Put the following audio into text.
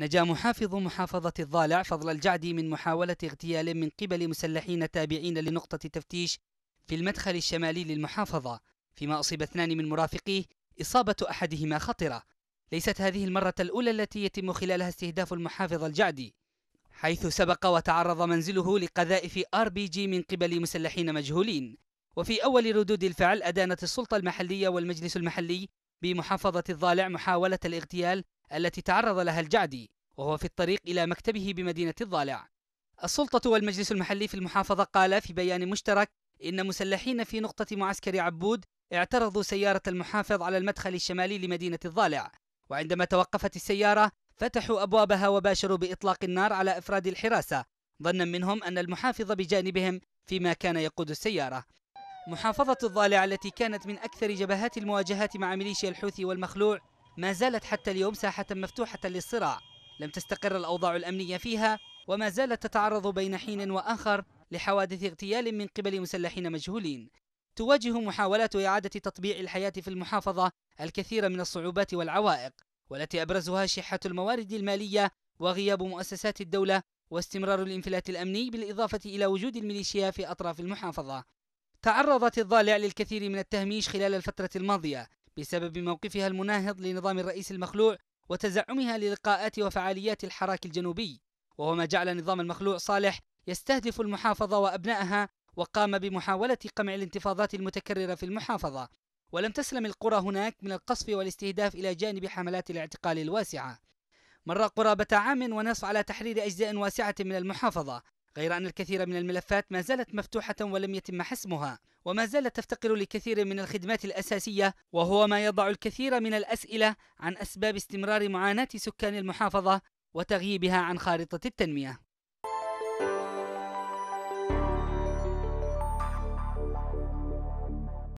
نجا محافظ محافظة الضالع فضل الجعدي من محاولة اغتيال من قبل مسلحين تابعين لنقطة تفتيش في المدخل الشمالي للمحافظة فيما أصيب اثنان من مرافقيه إصابة أحدهما خطرة ليست هذه المرة الأولى التي يتم خلالها استهداف المحافظ الجعدي حيث سبق وتعرض منزله لقذائف ار بي جي من قبل مسلحين مجهولين وفي أول ردود الفعل أدانت السلطة المحلية والمجلس المحلي بمحافظة الضالع محاولة الاغتيال التي تعرض لها الجعدي وهو في الطريق إلى مكتبه بمدينة الضالع السلطة والمجلس المحلي في المحافظة قال في بيان مشترك إن مسلحين في نقطة معسكر عبود اعترضوا سيارة المحافظ على المدخل الشمالي لمدينة الضالع وعندما توقفت السيارة فتحوا أبوابها وباشروا بإطلاق النار على أفراد الحراسة ظنا منهم أن المحافظ بجانبهم فيما كان يقود السيارة محافظة الضالع التي كانت من أكثر جبهات المواجهات مع ميليشيا الحوثي والمخلوع ما زالت حتى اليوم ساحة مفتوحة للصراع لم تستقر الأوضاع الأمنية فيها وما زالت تتعرض بين حين وآخر لحوادث اغتيال من قبل مسلحين مجهولين تواجه محاولات إعادة تطبيع الحياة في المحافظة الكثير من الصعوبات والعوائق والتي أبرزها شحة الموارد المالية وغياب مؤسسات الدولة واستمرار الانفلات الأمني بالإضافة إلى وجود الميليشيا في أطراف المحافظة تعرضت الضالع للكثير من التهميش خلال الفترة الماضية بسبب موقفها المناهض لنظام الرئيس المخلوع وتزعمها للقاءات وفعاليات الحراك الجنوبي وهو ما جعل نظام المخلوع صالح يستهدف المحافظة وأبنائها وقام بمحاولة قمع الانتفاضات المتكررة في المحافظة ولم تسلم القرى هناك من القصف والاستهداف إلى جانب حملات الاعتقال الواسعة مر قرابة عام ونصف على تحرير أجزاء واسعة من المحافظة غير أن الكثير من الملفات ما زالت مفتوحة ولم يتم حسمها وما زالت تفتقر لكثير من الخدمات الأساسية وهو ما يضع الكثير من الأسئلة عن أسباب استمرار معاناة سكان المحافظة وتغييبها عن خارطة التنمية